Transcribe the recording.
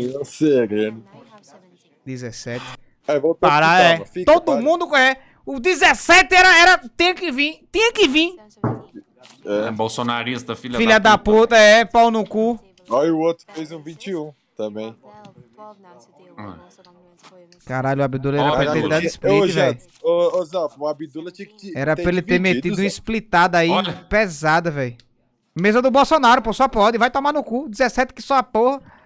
Eu 17. É, Pará é. Fica, Todo mundo conhece. O 17 era, era. Tem que vir. Tinha que vir. É. é bolsonarista, filha, filha da, da puta. puta. É, pau no cu. Olha, o outro fez um 21 também. Caralho, o Abdullah era oh, pra ter dado split, velho. Ô, o Abdullah tinha que te, Era pra ele ter metido Zop. um splitado aí, Olha. pesada, velho. Mesa do Bolsonaro, pô, só pode. Vai tomar no cu. 17 que só porra.